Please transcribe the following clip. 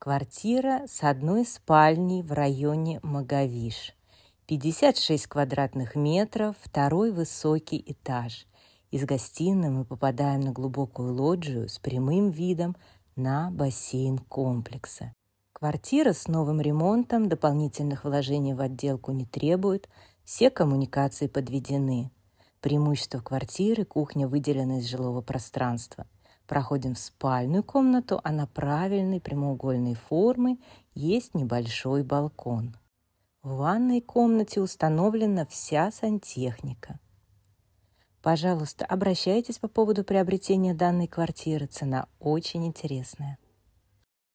Квартира с одной спальней в районе Маговиш. 56 квадратных метров, второй высокий этаж. Из гостиной мы попадаем на глубокую лоджию с прямым видом на бассейн комплекса. Квартира с новым ремонтом, дополнительных вложений в отделку не требует, все коммуникации подведены. Преимущество квартиры – кухня выделена из жилого пространства – Проходим в спальную комнату, она а правильной прямоугольной формы, есть небольшой балкон. В ванной комнате установлена вся сантехника. Пожалуйста, обращайтесь по поводу приобретения данной квартиры, цена очень интересная.